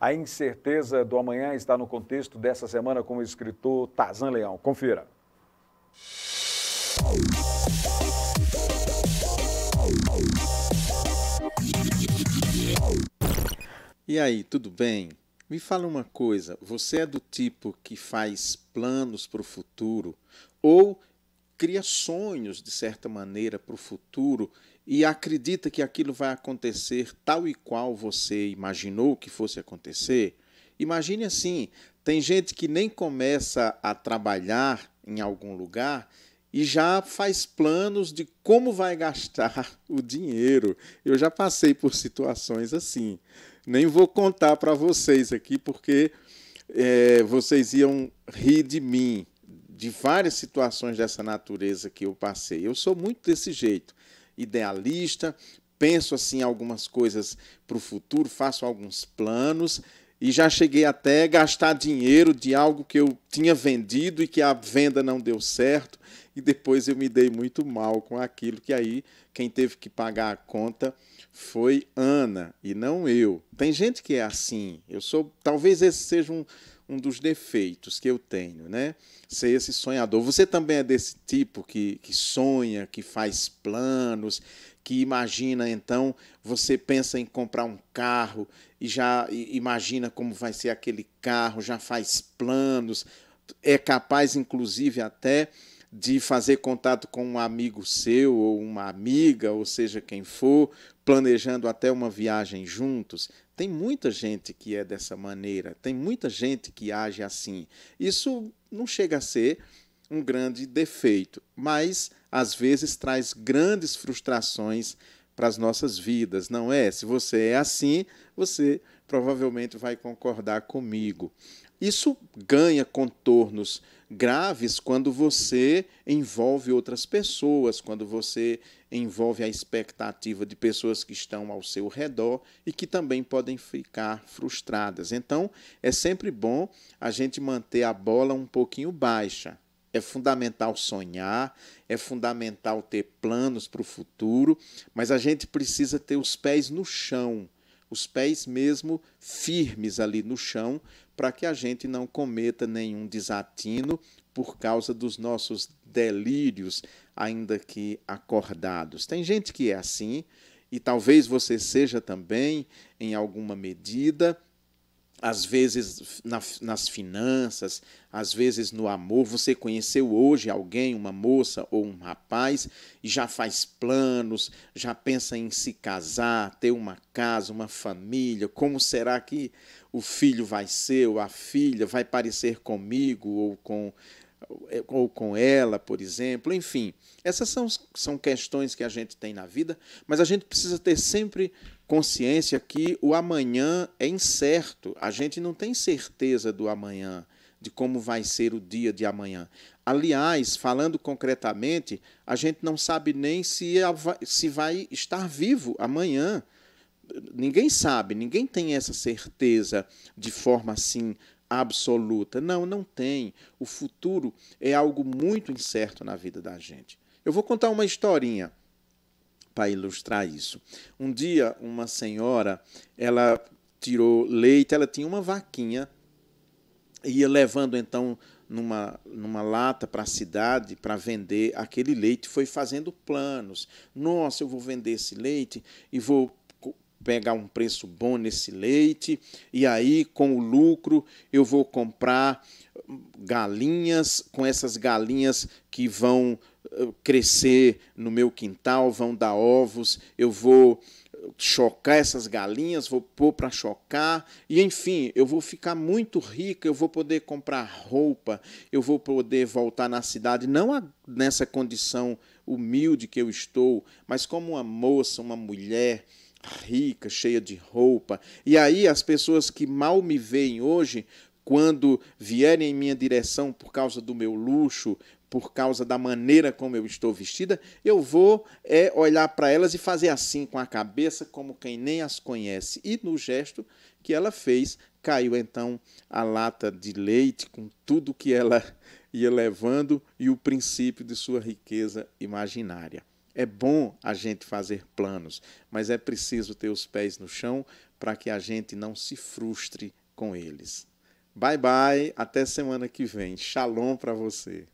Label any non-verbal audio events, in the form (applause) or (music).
A incerteza do amanhã está no contexto dessa semana com o escritor Tazan Leão. Confira. E aí, tudo bem? Me fala uma coisa: você é do tipo que faz planos para o futuro ou cria sonhos de certa maneira para o futuro e acredita que aquilo vai acontecer tal e qual você imaginou que fosse acontecer, imagine assim: tem gente que nem começa a trabalhar em algum lugar e já faz planos de como vai gastar (laughs) o dinheiro. Eu já passei por situações assim. Nem vou contar para vocês aqui, porque é, vocês iam rir de mim, de várias situações dessa natureza que eu passei. Eu sou muito desse jeito idealista, penso assim algumas coisas para o futuro, faço alguns planos e já cheguei até gastar dinheiro de algo que eu tinha vendido e que a venda não deu certo e depois eu me dei muito mal com aquilo que aí quem teve que pagar a conta foi Ana e não eu. Tem gente que é assim. Eu sou, talvez esse seja um um dos defeitos que eu tenho, né? Ser esse sonhador. Você também é desse tipo que, que sonha, que faz planos, que imagina, então, você pensa em comprar um carro e já imagina como vai ser aquele carro, já faz planos, é capaz, inclusive, até de fazer contato com um amigo seu ou uma amiga, ou seja quem for, planejando até uma viagem juntos. Tem muita gente que é dessa maneira, tem muita gente que age assim. Isso não chega a ser um grande defeito, mas às vezes traz grandes frustrações para as nossas vidas, não é? Se você é assim, você provavelmente vai concordar comigo. Isso ganha contornos graves quando você envolve outras pessoas, quando você envolve a expectativa de pessoas que estão ao seu redor e que também podem ficar frustradas. Então, é sempre bom a gente manter a bola um pouquinho baixa. É fundamental sonhar, é fundamental ter planos para o futuro, mas a gente precisa ter os pés no chão os pés mesmo firmes ali no chão, para que a gente não cometa nenhum desatino por causa dos nossos delírios, ainda que acordados. Tem gente que é assim, e talvez você seja também, em alguma medida às vezes na, nas finanças, às vezes no amor. Você conheceu hoje alguém, uma moça ou um rapaz, e já faz planos, já pensa em se casar, ter uma casa, uma família. Como será que o filho vai ser, ou a filha vai parecer comigo ou com ou com ela, por exemplo, enfim, essas são, são questões que a gente tem na vida, mas a gente precisa ter sempre consciência que o amanhã é incerto. A gente não tem certeza do amanhã, de como vai ser o dia de amanhã. Aliás, falando concretamente, a gente não sabe nem se, se vai estar vivo amanhã. Ninguém sabe, ninguém tem essa certeza de forma assim absoluta. Não, não tem. O futuro é algo muito incerto na vida da gente. Eu vou contar uma historinha para ilustrar isso. Um dia, uma senhora, ela tirou leite, ela tinha uma vaquinha, ia levando então numa, numa lata para a cidade para vender aquele leite, foi fazendo planos. Nossa, eu vou vender esse leite e vou pegar um preço bom nesse leite, e aí com o lucro eu vou comprar hum, galinhas, com essas galinhas que vão eh, crescer no meu quintal, vão dar ovos, eu vou chocar essas galinhas, vou pôr para chocar, e enfim, eu vou ficar muito rica, eu vou poder comprar roupa, eu vou poder voltar na cidade, não nessa condição humilde que eu estou, mas como uma moça, uma mulher rica, cheia de roupa. E aí as pessoas que mal me veem hoje, quando vierem em minha direção por causa do meu luxo, por causa da maneira como eu estou vestida, eu vou é, olhar para elas e fazer assim com a cabeça, como quem nem as conhece. E no gesto que ela fez, caiu então a lata de leite com tudo que ela (laughs) ia levando e o princípio de sua riqueza imaginária. É bom a gente fazer planos, mas é preciso ter os pés no chão para que a gente não se frustre com eles. Bye bye, até semana que vem. Shalom para você.